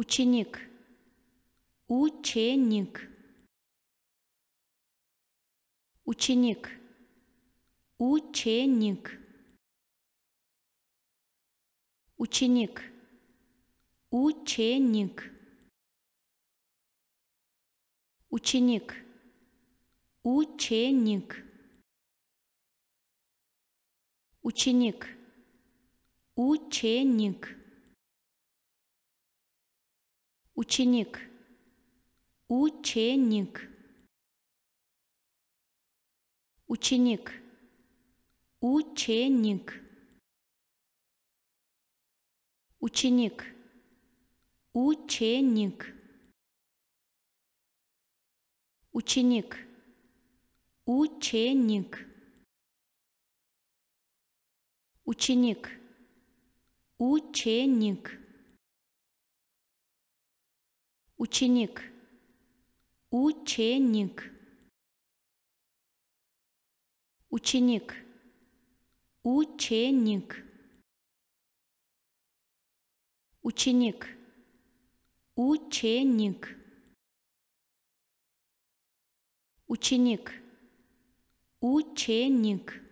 Ученик. Ученик. Ученик. Ученик. Ученик. Ученик. Ученик. Ученик. Ученик. Ученик. Ученик. Ученик. Ученик. Ученик. Ученик. Ученик. Ученик. Ученик. Ученик. Ученик. Ученик. Ученик. Ученик. Ученик. Ученик. Ученик. Ученик. Ученик.